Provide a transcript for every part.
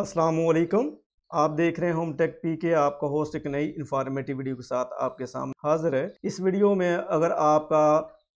असलकम आप देख रहे हैं होम टेक पी के आपका होस्ट एक नई इन्फॉर्मेटिव वीडियो के साथ आपके सामने हाजिर है इस वीडियो में अगर आपका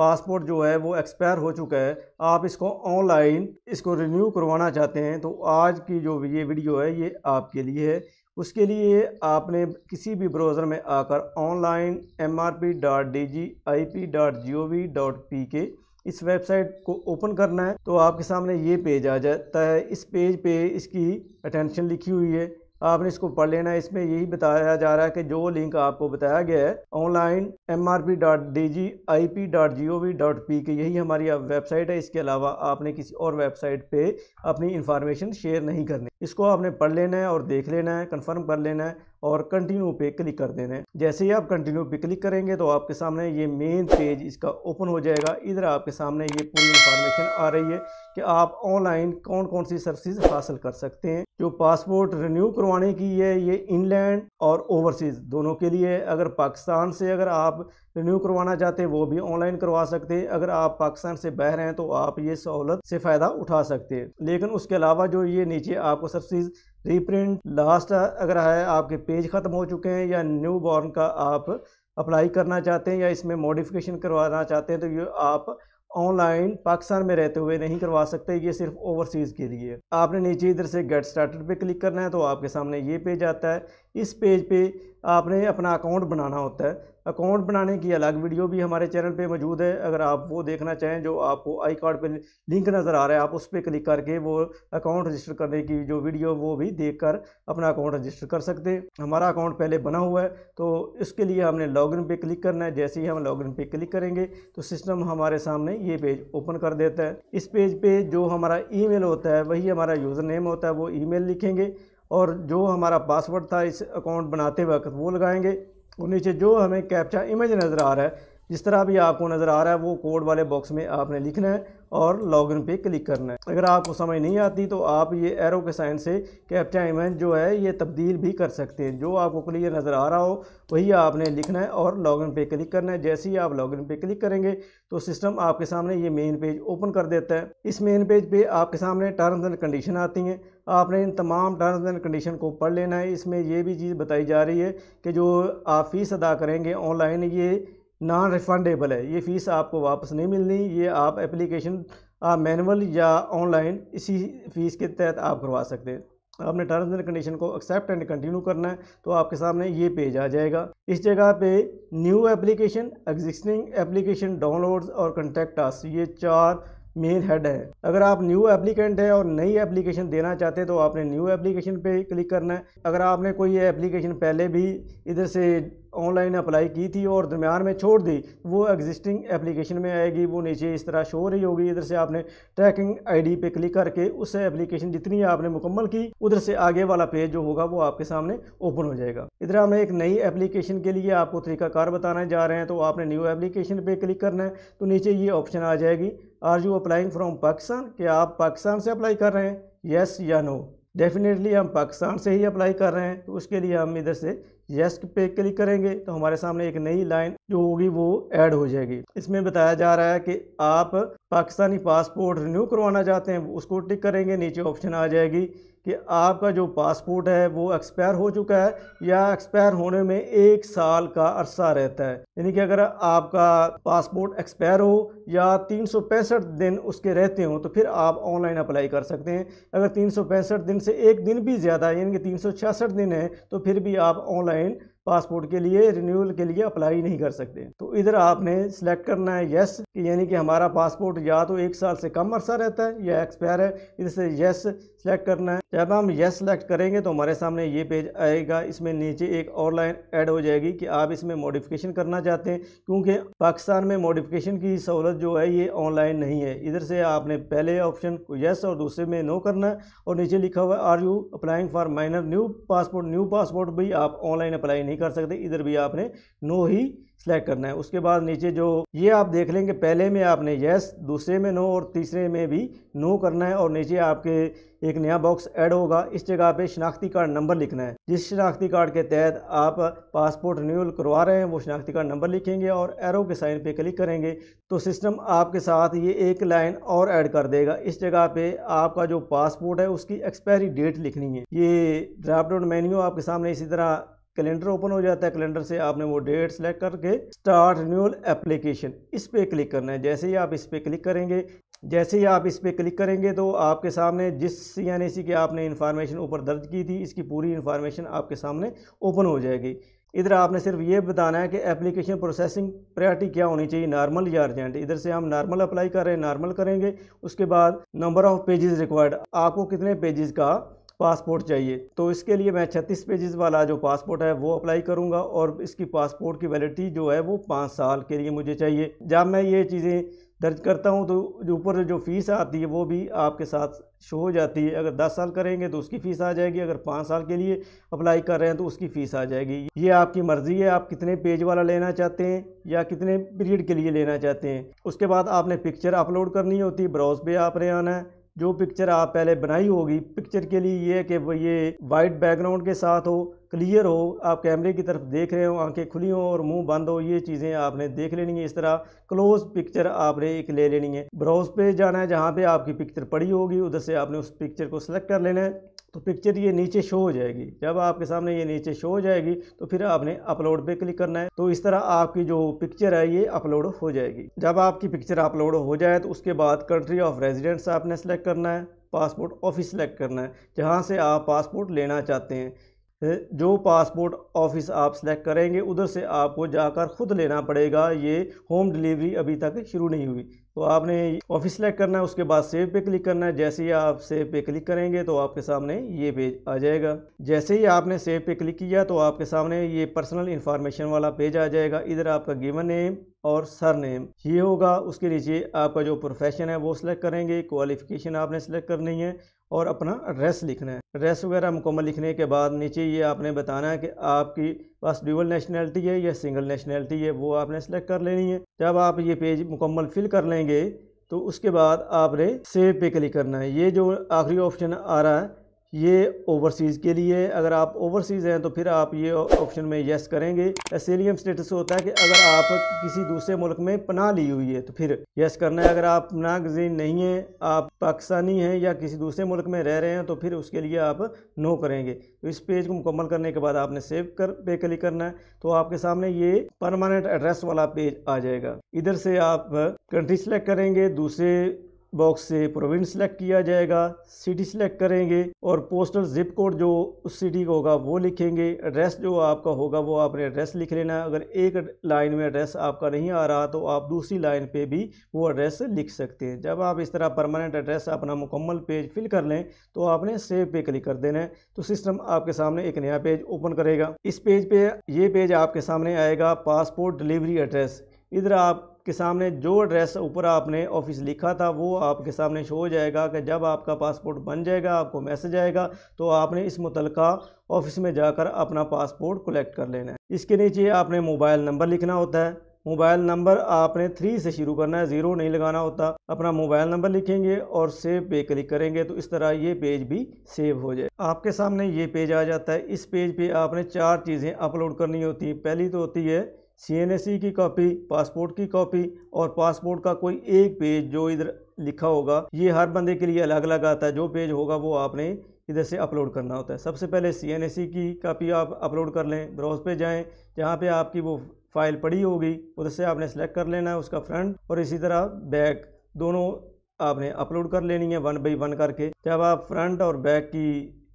पासपोर्ट जो है वो एक्सपायर हो चुका है आप इसको ऑनलाइन इसको रिन्यू करवाना चाहते हैं तो आज की जो ये वीडियो है ये आपके लिए है उसके लिए आपने किसी भी ब्राउज़र में आकर online M R P dot D G I P dot G O V dot P K इस वेबसाइट को ओपन करना है तो आपके सामने ये पेज आ जाता है इस पेज पे इसकी अटेंशन लिखी हुई है आपने इसको पढ़ लेना है इसमें यही बताया जा रहा है कि जो लिंक आपको बताया गया है online M R P dot D G I P dot G O V dot P K यही हमारी वेबसाइट है इसके अलावा आपने किसी और वेबसाइट पे अपनी इन्फॉर्मेशन शेयर नहीं करनी इसको आपने पढ़ लेना है और देख लेना है कंफर्म कर लेना है और कंटिन्यू पे क्लिक कर देना है जैसे ही आप कंटिन्यू पे क्लिक करेंगे तो आपके सामने ये मेन पेज इसका ओपन हो जाएगा इधर आपके सामने ये पूरी इंफॉर्मेशन आ रही है कि आप ऑनलाइन कौन कौन सी सर्विस हासिल कर सकते हैं जो पासपोर्ट रिन्यू करवाने की है ये इनलैंड और ओवरसीज़ दोनों के लिए अगर पाकिस्तान से अगर आप रिन्यू करवाना चाहते हैं वो भी ऑनलाइन करवा सकते हैं अगर आप पाकिस्तान से बाहर हैं तो आप ये सहूलत से फ़ायदा उठा सकते हैं लेकिन उसके अलावा जो ये नीचे आपको सर्विस रीप्रिंट लास्ट अगर है आपके पेज ख़त्म हो चुके हैं या न्यू बॉर्न का आप अप्लाई करना चाहते हैं या इसमें मॉडिफिकेशन करवाना चाहते हैं तो ये आप ऑनलाइन पाकिस्तान में रहते हुए नहीं करवा सकते ये सिर्फ ओवरसीज़ के लिए आपने नीचे इधर से गेट स्टार्टेड पे क्लिक करना है तो आपके सामने ये पेज आता है इस पेज पे आपने अपना अकाउंट बनाना होता है अकाउंट बनाने की अलग वीडियो भी हमारे चैनल पे मौजूद है अगर आप वो देखना चाहें जो आपको आई कार्ड पर लिंक नज़र आ रहा है आप उस पर क्लिक करके वो अकाउंट रजिस्टर करने की जो वीडियो वो भी देखकर अपना अकाउंट रजिस्टर कर सकते हैं हमारा अकाउंट पहले बना हुआ है तो इसके लिए हमने लॉगिन पे क्लिक करना है जैसे ही हम लॉगिन पे क्लिक करेंगे तो सिस्टम हमारे सामने ये पेज ओपन कर देता है इस पेज पे जो हमारा मेल होता है वही हमारा यूज़र नेम होता है वो मेल लिखेंगे और जो हमारा पासवर्ड था इस अकाउंट बनाते वक्त वो लगाएंगे और नीचे जो हमें कैप्चा इमेज नज़र आ रहा है जिस तरह भी आपको नज़र आ रहा है वो कोड वाले बॉक्स में आपने लिखना है और लॉगिन पे क्लिक करना है अगर आपको समझ नहीं आती तो आप ये एरो के साइन से कैप्चा इमेज जो है ये तब्दील भी कर सकते हैं जो आपको क्लियर नज़र आ रहा हो वही आपने लिखना है और लॉगिन पे क्लिक करना है जैसे ही आप लॉगिन पे क्लिक करेंगे तो सिस्टम आपके सामने ये मेन पेज ओपन कर देता है इस मेन पेज पर पे आपके सामने टर्म्स एंड कंडीशन आती हैं आपने इन तमाम टर्म्स एंड कंडीशन को पढ़ लेना है इसमें यह भी चीज़ बताई जा रही है कि जो आप फ़ीस अदा करेंगे ऑनलाइन ये नॉन रिफंडेबल है ये फ़ीस आपको वापस नहीं मिलनी ये आप एप्लीकेशन मैनुअल या ऑनलाइन इसी फ़ीस के तहत आप करवा सकते हैं आपने टर्म्स एंड कंडीशन को एक्सेप्ट एंड कंटिन्यू करना है तो आपके सामने ये पेज आ जाएगा इस जगह पे new application existing application downloads और कंटेक्ट आस ये चार मेन हेड है अगर आप न्यू एप्लीकेंट है और नई एप्लीकेशन देना चाहते हैं तो आपने न्यू एप्लीकेशन पे क्लिक करना है अगर आपने कोई एप्लीकेशन पहले भी इधर से ऑनलाइन अप्लाई की थी और दरमियान में छोड़ दी वो एग्जिस्टिंग एप्लीकेशन में आएगी वो नीचे इस तरह शो रही होगी इधर से आपने ट्रैकिंग आईडी पे क्लिक करके उस एप्लीकेशन जितनी आपने मुकम्मल की उधर से आगे वाला पेज जो होगा वो आपके सामने ओपन हो जाएगा इधर हमने एक नई एप्लीकेशन के लिए आपको तरीकाकार बताने जा रहे हैं तो आपने न्यू एप्लीकेशन पर क्लिक करना है तो नीचे ये ऑप्शन आ जाएगी are you applying from Pakistan कि आप पाकिस्तान से अप्लाई कर रहे हैं येस या नो डेफिनेटली हम पाकिस्तान से ही अप्लाई कर रहे हैं तो उसके लिए हम इधर से यस पे क्लिक करेंगे तो हमारे सामने एक नई लाइन जो होगी वो ऐड हो जाएगी इसमें बताया जा रहा है कि आप पाकिस्तानी पासपोर्ट रिन्यू करवाना चाहते हैं उसको टिक करेंगे नीचे ऑप्शन आ जाएगी कि आपका जो पासपोर्ट है वो एक्सपायर हो चुका है या एक्सपायर होने में एक साल का अरसा रहता है यानी कि अगर आपका पासपोर्ट एक्सपायर हो या तीन दिन उसके रहते हों तो फिर आप ऑनलाइन अप्लाई कर सकते हैं अगर तीन दिन से एक दिन भी ज़्यादा यानी कि तीन दिन है तो फिर भी आप ऑनलाइन पासपोर्ट के लिए रिन्यूअल के लिए अप्लाई नहीं कर सकते तो इधर आपने सेलेक्ट करना है येस कि यानी कि हमारा पासपोर्ट या तो एक साल से कम अरसा रहता है या एक्सपायर है इधर से येस सिलेक्ट करना है जब हम येस सेलेक्ट करेंगे तो हमारे सामने ये पेज आएगा इसमें नीचे एक और लाइन ऐड हो जाएगी कि आप इसमें मॉडिफिकेशन करना चाहते हैं क्योंकि पाकिस्तान में मॉडिफिकेशन की सहूलत जो है ये ऑनलाइन नहीं है इधर से आपने पहले ऑप्शन को येस और दूसरे में नो करना है और नीचे लिखा हुआ है are you applying for minor new passport new passport भी आप ऑनलाइन अप्लाई नहीं नहीं कर सकते इधर भी आपने नो ही सेलेक्ट करना है उसके बाद नीचे जो ये आप देख लेंगे पहले में आपने येस दूसरे में नो और तीसरे में भी नो करना है और नीचे आपके एक नया बॉक्स ऐड होगा इस जगह पे शनाख्ती कार्ड नंबर लिखना है जिस शनाख्ती कार्ड के तहत आप पासपोर्ट रिन्यूअल करवा रहे हैं वो शनाख्ती कार्ड नंबर लिखेंगे और एरो के साइन पे क्लिक करेंगे तो सिस्टम आपके साथ ये एक लाइन और ऐड कर देगा इस जगह पे आपका जो पासपोर्ट है उसकी एक्सपायरी डेट लिखनी है ये ड्राफ्ट डाउन मेन्यू आपके सामने इसी तरह कैलेंडर ओपन हो जाता है कैलेंडर से आपने वो डेट सेलेक्ट करके स्टार्ट रिन्यूअल एप्लीकेशन इस पर क्लिक करना है जैसे ही आप इस पर क्लिक करेंगे जैसे ही आप इस पर क्लिक करेंगे तो आपके सामने जिस सी एन ए सी की आपने इन्फॉर्मेशन ऊपर दर्ज की थी इसकी पूरी इन्फॉर्मेशन आपके सामने ओपन हो जाएगी इधर आपने सिर्फ ये बताना है कि एप्लीकेशन प्रोसेसिंग प्रायोरिटी क्या होनी चाहिए नॉर्मल या अर्जेंट इधर से हम नॉर्मल अप्लाई कर रहे हैं नॉर्मल करेंगे उसके बाद नंबर ऑफ़ पेजेस रिक्वायर्ड आपको कितने पेजेस का पासपोर्ट चाहिए तो इसके लिए मैं छत्तीस पेजेस वाला जो पासपोर्ट है वो अप्लाई करूँगा और इसकी पासपोर्ट की वैलिडिटी जो है वो पाँच साल के लिए मुझे चाहिए जब मैं ये चीज़ें दर्ज करता हूँ तो ऊपर जो फ़ीस आती है वो भी आपके साथ शो हो जाती है अगर दस साल करेंगे तो उसकी फ़ीस आ जाएगी अगर पाँच साल के लिए अप्लाई कर रहे हैं तो उसकी फ़ीस आ जाएगी ये आपकी मर्ज़ी है आप कितने पेज वाला लेना चाहते हैं या कितने पीरियड के लिए लेना चाहते हैं उसके बाद आपने पिक्चर अपलोड करनी होती है ब्राउज़ पर आपने आना है जो पिक्चर आप पहले बनाई होगी पिक्चर के लिए ये है कि वो ये वाइट बैकग्राउंड के साथ हो क्लियर हो आप कैमरे की तरफ देख रहे हो आंखें खुली हो और मुंह बंद हो ये चीज़ें आपने देख लेनी है इस तरह क्लोज पिक्चर आपने एक ले लेनी है ब्राउज पे जाना है जहाँ पे आपकी पिक्चर पड़ी होगी उधर से आपने उस पिक्चर को सिलेक्ट कर लेना है तो पिक्चर ये नीचे शो हो जाएगी जब आपके सामने ये नीचे शो हो जाएगी तो फिर आपने अपलोड पे क्लिक करना है तो इस तरह आपकी जो पिक्चर है ये अपलोड हो जाएगी जब आपकी पिक्चर अपलोड हो जाए तो उसके बाद कंट्री ऑफ रेजिडेंट्स आपने सेलेक्ट करना है पासपोर्ट ऑफिस सेलेक्ट करना है जहाँ से आप पासपोर्ट लेना चाहते हैं जो पासपोर्ट ऑफिस आप सेलेक्ट करेंगे उधर से आपको जाकर ख़ुद लेना पड़ेगा ये होम डिलीवरी अभी तक शुरू नहीं हुई तो आपने ऑफिस सेलेक्ट करना है उसके बाद सेव पे क्लिक करना है जैसे ही आप सेव पे क्लिक करेंगे तो आपके सामने ये पेज आ जाएगा जैसे ही आपने सेव पे क्लिक किया तो आपके सामने ये पर्सनल इन्फॉर्मेशन वाला पेज आ जाएगा इधर आपका गिवन नेम और सर नेम ये होगा उसके नीचे आपका जो प्रोफेशन है वो सिलेक्ट करेंगे क्वालिफिकेशन आपने सेलेक्ट करनी है और अपना रेस लिखना है रेस वगैरह मुकम्मल लिखने के बाद नीचे ये आपने बताना है कि आपकी पास ड्यूबल नेशनैलिटी है या सिंगल नेशनैलिटी है वो आपने सेलेक्ट कर लेनी है जब आप ये पेज मुकम्मल फिल कर लेंगे तो उसके बाद आपने सेव पे क्लिक करना है ये जो आखिरी ऑप्शन आ रहा है ये ओवरसीज़ के लिए अगर आप ओवरसीज़ हैं तो फिर आप ये ऑप्शन में येस करेंगे एसेलियम स्टेटस होता है कि अगर आप किसी दूसरे मुल्क में पनाह ली हुई है तो फिर येस करना है अगर आप नागजीन नहीं हैं आप पाकिस्तानी हैं या किसी दूसरे मुल्क में रह रहे हैं तो फिर उसके लिए आप नो करेंगे तो इस पेज को मुकम्मल करने के बाद आपने सेव कर पे क्लिक करना है तो आपके सामने ये परमानेंट एड्रेस वाला पेज आ जाएगा इधर से आप कंट्री सेलेक्ट करेंगे दूसरे बॉक्स से प्रोविंस सेलेक्ट किया जाएगा सिटी सेलेक्ट करेंगे और पोस्टल जिप कोड जो उस सिटी का होगा वो लिखेंगे एड्रेस जो आपका होगा वो आपने एड्रेस लिख लेना है अगर एक लाइन में एड्रेस आपका नहीं आ रहा तो आप दूसरी लाइन पे भी वो एड्रेस लिख सकते हैं जब आप इस तरह परमानेंट एड्रेस अपना मुकम्मल पेज फिल कर लें तो आपने सेव पे क्लिक कर देना है तो सिस्टम आपके सामने एक नया पेज ओपन करेगा इस पेज पे ये पेज आपके सामने आएगा पासपोर्ट डिलीवरी एड्रेस इधर आप के सामने जो एड्रेस ऊपर आपने ऑफिस लिखा था वो आपके सामने शो हो जाएगा कि जब आपका पासपोर्ट बन जाएगा आपको मैसेज आएगा तो आपने इस मुतल ऑफिस में जाकर अपना पासपोर्ट कलेक्ट कर लेना है इसके नीचे आपने मोबाइल नंबर लिखना होता है मोबाइल नंबर आपने थ्री से शुरू करना है ज़ीरो नहीं लगाना होता अपना मोबाइल नंबर लिखेंगे और सेव पे क्लिक करेंगे तो इस तरह ये पेज भी सेव हो जाए आपके सामने ये पेज आ जाता है इस पेज पे आपने चार चीज़ें अपलोड करनी होती हैं पहली तो होती है सी की कॉपी पासपोर्ट की कॉपी और पासपोर्ट का कोई एक पेज जो इधर लिखा होगा ये हर बंदे के लिए अलग अलग आता है जो पेज होगा वो आपने इधर से अपलोड करना होता है सबसे पहले सी की कॉपी आप अपलोड कर लें ब्राउज पे जाएं जहाँ पे आपकी वो फाइल पड़ी होगी उधर से आपने सेलेक्ट कर लेना है उसका फ्रंट और इसी तरह बैक दोनों आपने अपलोड कर लेनी है वन बाई वन करके जब आप फ्रंट और बैक की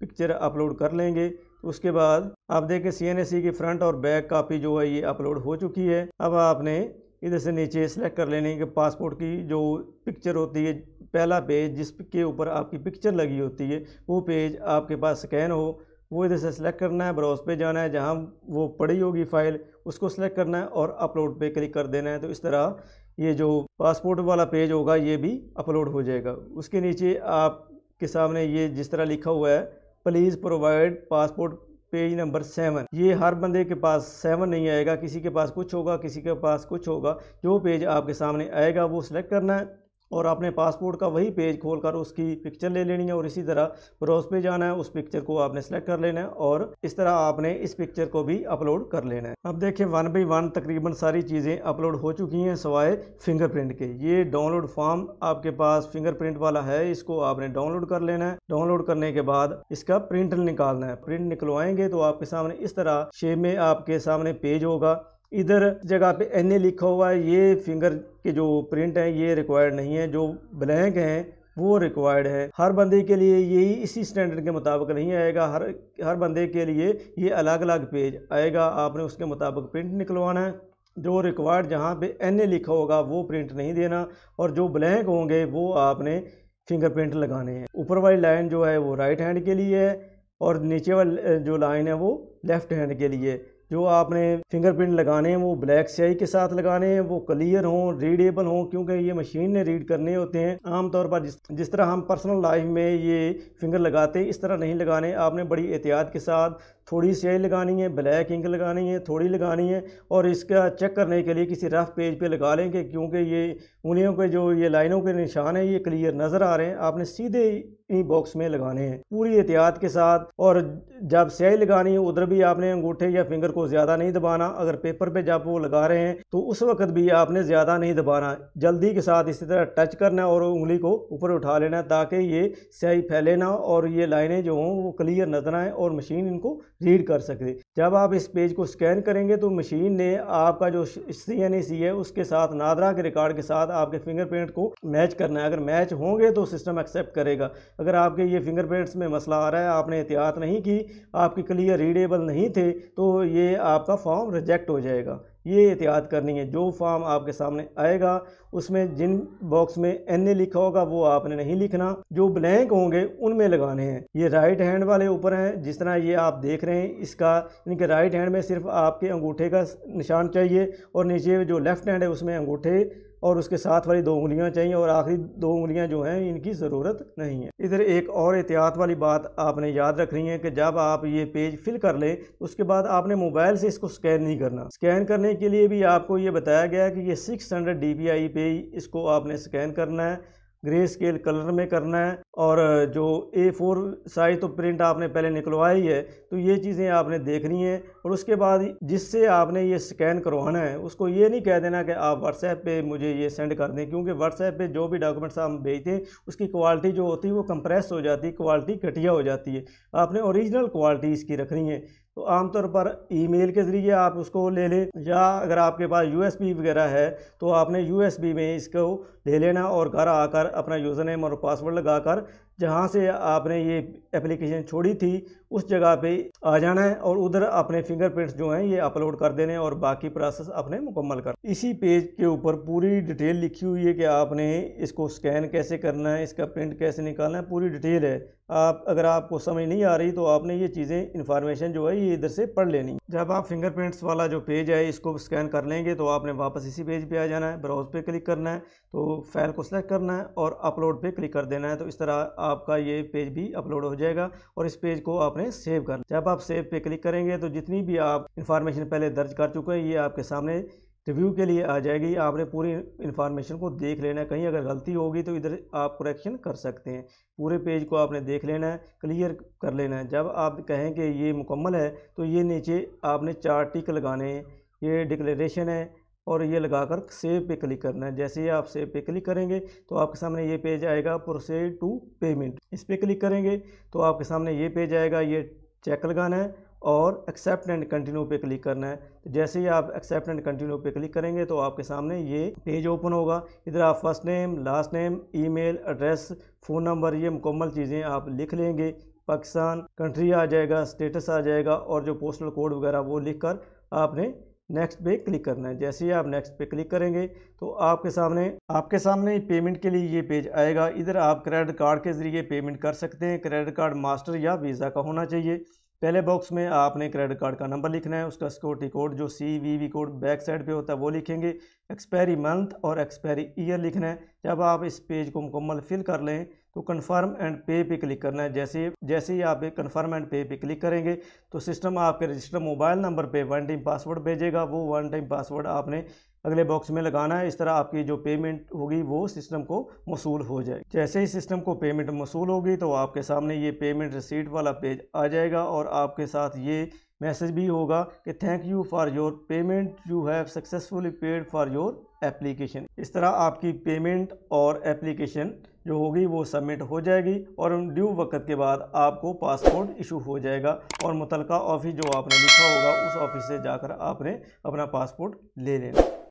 पिक्चर अपलोड कर लेंगे उसके बाद आप देखें सी e की फ्रंट और बैक कापी जो है ये अपलोड हो चुकी है अब आपने इधर से नीचे सेलेक्ट कर लेने के पासपोर्ट की जो पिक्चर होती है पहला पेज जिसके ऊपर आपकी पिक्चर लगी होती है वो पेज आपके पास स्कैन हो वो इधर से सिलेक्ट करना है ब्राउज पे जाना है जहाँ वो पड़ी होगी फाइल उसको सेलेक्ट करना है और अपलोड पे क्लिक कर देना है तो इस तरह ये जो पासपोर्ट वाला पेज होगा ये भी अपलोड हो जाएगा उसके नीचे आपके सामने ये जिस तरह लिखा हुआ है please provide passport page number seven ये हर बंदे के पास सेवन नहीं आएगा किसी के पास कुछ होगा किसी के पास कुछ होगा जो पेज आपके सामने आएगा वो सिलेक्ट करना है और आपने पासपोर्ट का वही पेज खोलकर उसकी पिक्चर ले लेनी है और इसी तरह ब्रोज पे जाना है उस पिक्चर को आपने सेलेक्ट कर लेना है और इस तरह आपने इस पिक्चर को भी अपलोड कर लेना है अब देखिए वन बाई वन तकरीबन सारी चीज़ें अपलोड हो चुकी हैं सवाए फिंगरप्रिंट के ये डाउनलोड फॉर्म आपके पास फिंगरप्रिंट वाला है इसको आपने डाउनलोड कर लेना है डाउनलोड करने के बाद इसका प्रिंट निकालना है प्रिंट निकलवाएंगे तो आपके सामने इस तरह शेप में आपके सामने पेज होगा इधर जगह पे एन ए लिखा हुआ है ये फिंगर के जो प्रिंट हैं ये रिक्वायर्ड नहीं है जो ब्लैंक हैं वो रिक्वायर्ड है हर बंदे के लिए यही इसी स्टैंडर्ड के मुताबिक नहीं आएगा हर हर बंदे के लिए ये अलग अलग पेज आएगा आपने उसके मुताबिक प्रिंट निकलवाना है जो रिक्वायर्ड जहाँ पे एन ए लिखा होगा वो प्रिंट नहीं देना और जो ब्लैंक होंगे वो आपने फिंगरप्रिंट लगाने हैं ऊपर वाली लाइन जो है वो राइट हैंड के लिए है और नीचे वाली जो लाइन है वो लेफ़्ट हैंड के लिए जो आपने फिंगरप्रिंट लगाने हैं वो ब्लैक स्याही के साथ लगाने हैं वो क्लियर हों रीडेबल हों क्योंकि ये मशीन ने रीड करने होते हैं आमतौर पर जिस जिस तरह हम पर्सनल लाइफ में ये फिंगर लगाते इस तरह नहीं लगाने आपने बड़ी एहतियात के साथ थोड़ी स्याही लगानी है ब्लैक इंक लगानी है थोड़ी लगानी है और इसका चेक करने के लिए किसी रफ़ पेज पे लगा लेंगे क्योंकि ये उंगलियों के जो ये लाइनों के निशान हैं ये क्लियर नज़र आ रहे हैं आपने सीधे ही बॉक्स में लगाने हैं पूरी एहतियात के साथ और जब स्याही लगानी है उधर भी आपने अंगूठे या फिंगर को ज़्यादा नहीं दबाना अगर पेपर पर जब वो लगा रहे हैं तो उस वक्त भी आपने ज़्यादा नहीं दबाना जल्दी के साथ इसी तरह टच करना और उंगली को ऊपर उठा लेना ताकि ये स्याही फैले ना और ये लाइनें जो हों वो क्लियर नजर आएँ और मशीन इनको रीड कर सकते जब आप इस पेज को स्कैन करेंगे तो मशीन ने आपका जो सी एन सी है उसके साथ नादरा के रिकॉर्ड के साथ आपके फिंगरप्रिंट को मैच करना है अगर मैच होंगे तो सिस्टम एक्सेप्ट करेगा अगर आपके ये फिंगरप्रिंट्स में मसला आ रहा है आपने एहतियात नहीं की आपके क्लियर रीडेबल नहीं थे तो ये आपका फॉर्म रिजेक्ट हो जाएगा ये एहतियात करनी है जो फार्म आपके सामने आएगा उसमें जिन बॉक्स में एन ए लिखा होगा वो आपने नहीं लिखना जो ब्लैंक होंगे उनमें लगाने हैं ये राइट हैंड वाले ऊपर हैं जिस तरह ये आप देख रहे हैं इसका इनके राइट हैंड में सिर्फ आपके अंगूठे का निशान चाहिए और नीचे जो लेफ्ट हैंड है उसमें अंगूठे और उसके साथ वाली दो उंगलियाँ चाहिए और आखिरी दो उंगलियाँ जो हैं इनकी ज़रूरत नहीं है इधर एक और एहतियात वाली बात आपने याद रखनी है कि जब आप ये पेज फिल कर लें उसके बाद आपने मोबाइल से इसको स्कैन नहीं करना स्कैन करने के लिए भी आपको ये बताया गया कि ये सिक्स हंड्रेड पे इसको आपने स्कैन करना है ग्रे स्केल कलर में करना है और जो ए फोर साइज़ तो प्रिंट आपने पहले निकलवाई है तो ये चीज़ें आपने देखनी है और उसके बाद जिससे आपने ये स्कैन करवाना है उसको ये नहीं कह देना कि आप व्हाट्सएप पे मुझे ये सेंड कर दें क्योंकि व्हाट्सएप पे जो भी डॉक्यूमेंट्स आप भेजते हैं उसकी क्वालिटी जो होती है वो कंप्रेस हो जाती है क्वालिटी घटिया हो जाती है आपने औरिजिनल क्वालिटी इसकी रखनी है तो आमतौर पर ईमेल के ज़रिए आप उसको ले लें या अगर आपके पास यूएसबी वगैरह है तो आपने यूएसबी में इसको ले लेना और घर आकर अपना यूज़र नेम और पासवर्ड लगाकर जहाँ से आपने ये एप्लीकेशन छोड़ी थी उस जगह पे आ जाना है और उधर अपने फिंगरप्रिंट्स जो हैं ये अपलोड कर देने और बाकी प्रोसेस अपने मुकम्मल कर इसी पेज के ऊपर पूरी डिटेल लिखी हुई है कि आपने इसको स्कैन कैसे करना है इसका प्रिंट कैसे निकालना है पूरी डिटेल है आप अगर आपको समझ नहीं आ रही तो आपने ये चीज़ें इन्फॉर्मेशन जो है ये इधर से पढ़ लेनी जब आप फिंगरप्रिंट्स वाला जो पेज है इसको स्कैन कर लेंगे तो आपने वापस इसी पेज पे आ जाना है ब्राउज पे क्लिक करना है तो फाइल को सिलेक्ट करना है और अपलोड पे क्लिक कर देना है तो इस तरह आपका ये पेज भी अपलोड हो जाएगा और इस पेज को आप आपने सेव कर जब आप सेव पे क्लिक करेंगे तो जितनी भी आप इंफॉर्मेशन पहले दर्ज कर चुके हैं ये आपके सामने रिव्यू के लिए आ जाएगी आपने पूरी इन्फॉर्मेशन को देख लेना है कहीं अगर गलती होगी तो इधर आप करेक्शन कर सकते हैं पूरे पेज को आपने देख लेना है क्लियर कर लेना है जब आप कहें कि ये मुकम्मल है तो ये नीचे आपने चार टिक लगाने हैं ये डिक्लेरेशन है और ये लगाकर सेव पे क्लिक करना है जैसे ही आप सेव पे क्लिक करेंगे तो आपके सामने ये पेज आएगा प्रोसेड टू पेमेंट इस पर पे क्लिक करेंगे तो आपके सामने ये पेज आएगा ये चेक लगाना है और एक्सेप्ट एंड कंटिन्यू पे क्लिक करना है तो जैसे ही आप एक्सेप्ट एंड कंटिन्यू पे क्लिक करेंगे तो आपके सामने ये पेज ओपन होगा इधर आप first name last name email address phone number ये मुकम्मल चीज़ें आप लिख लेंगे पाकिस्तान कंट्री आ जाएगा स्टेटस आ जाएगा और जो पोस्टल कोड वगैरह वो लिख कर आपने नेक्स्ट पे क्लिक करना है जैसे ही आप नेक्स्ट पे क्लिक करेंगे तो आपके सामने आपके सामने पेमेंट के लिए ये पेज आएगा इधर आप क्रेडिट कार्ड के ज़रिए पेमेंट कर सकते हैं क्रेडिट कार्ड मास्टर या वीज़ा का होना चाहिए पहले बॉक्स में आपने क्रेडिट कार्ड का नंबर लिखना है उसका सिक्योरिटी कोड जो C V V code back side पे होता है वो लिखेंगे एक्सपायरी मंथ और एक्सपायरी ईयर लिखना है जब आप इस पेज को मुकम्मल फिल कर लें तो कन्फर्म एंड पे पे क्लिक करना है जैसे जैसे ही आप कन्फर्म एंड पे पे क्लिक करेंगे तो सिस्टम आपके रजिस्टर मोबाइल नंबर पे वन टाइम पासवर्ड भेजेगा वो वन टाइम पासवर्ड आपने अगले बॉक्स में लगाना है इस तरह आपकी जो पेमेंट होगी वो सिस्टम को मसूल हो जाएगी जैसे ही सिस्टम को पेमेंट मसूल होगी तो आपके सामने ये पेमेंट रिसीट वाला पेज आ जाएगा और आपके साथ ये मैसेज भी होगा कि thank you for your payment you have successfully paid for your application इस तरह आपकी पेमेंट और एप्लीकेशन जो होगी वो सबमिट हो जाएगी और ड्यू वक्त के बाद आपको पासपोर्ट इशू हो जाएगा और मुतलका ऑफिस जो आपने लिखा होगा उस ऑफिस से जाकर आपने अपना पासपोर्ट ले लेना